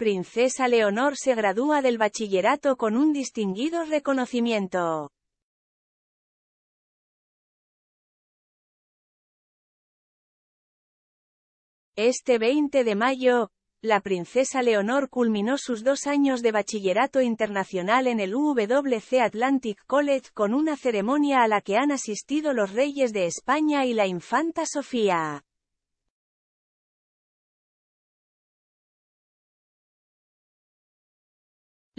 Princesa Leonor se gradúa del bachillerato con un distinguido reconocimiento. Este 20 de mayo, la princesa Leonor culminó sus dos años de bachillerato internacional en el WC Atlantic College con una ceremonia a la que han asistido los reyes de España y la infanta Sofía.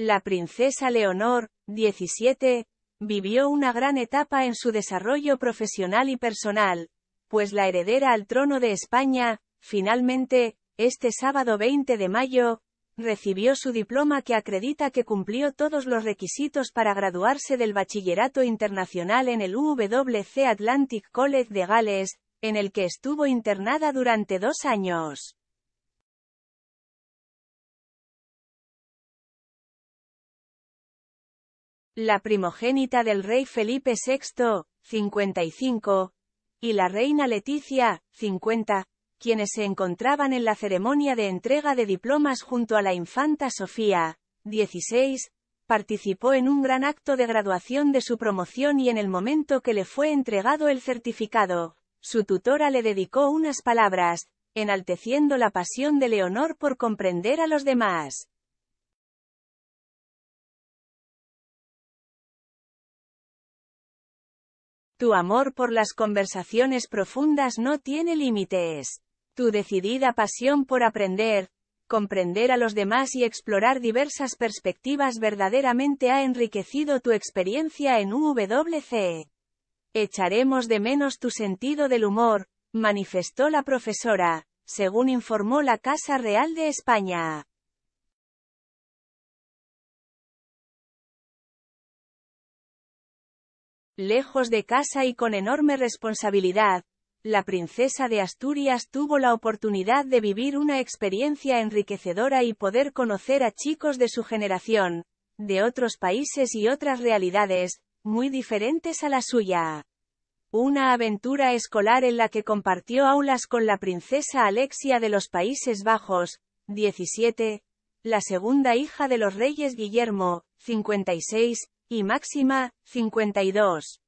La princesa Leonor, 17, vivió una gran etapa en su desarrollo profesional y personal, pues la heredera al trono de España, finalmente, este sábado 20 de mayo, recibió su diploma que acredita que cumplió todos los requisitos para graduarse del Bachillerato Internacional en el UWC Atlantic College de Gales, en el que estuvo internada durante dos años. la primogénita del rey Felipe VI, 55, y la reina Leticia, 50, quienes se encontraban en la ceremonia de entrega de diplomas junto a la infanta Sofía, 16, participó en un gran acto de graduación de su promoción y en el momento que le fue entregado el certificado, su tutora le dedicó unas palabras, enalteciendo la pasión de Leonor por comprender a los demás. Tu amor por las conversaciones profundas no tiene límites. Tu decidida pasión por aprender, comprender a los demás y explorar diversas perspectivas verdaderamente ha enriquecido tu experiencia en UWC. Echaremos de menos tu sentido del humor, manifestó la profesora, según informó la Casa Real de España. Lejos de casa y con enorme responsabilidad, la princesa de Asturias tuvo la oportunidad de vivir una experiencia enriquecedora y poder conocer a chicos de su generación, de otros países y otras realidades, muy diferentes a la suya. Una aventura escolar en la que compartió aulas con la princesa Alexia de los Países Bajos, 17, la segunda hija de los reyes Guillermo, 56, y máxima, 52.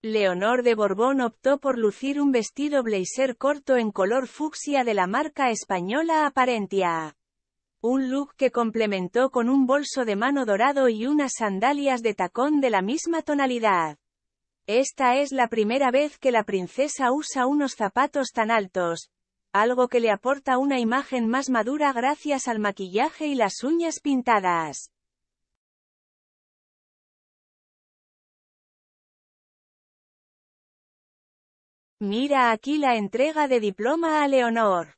Leonor de Borbón optó por lucir un vestido blazer corto en color fucsia de la marca española Aparentia. Un look que complementó con un bolso de mano dorado y unas sandalias de tacón de la misma tonalidad. Esta es la primera vez que la princesa usa unos zapatos tan altos, algo que le aporta una imagen más madura gracias al maquillaje y las uñas pintadas. Mira aquí la entrega de diploma a Leonor.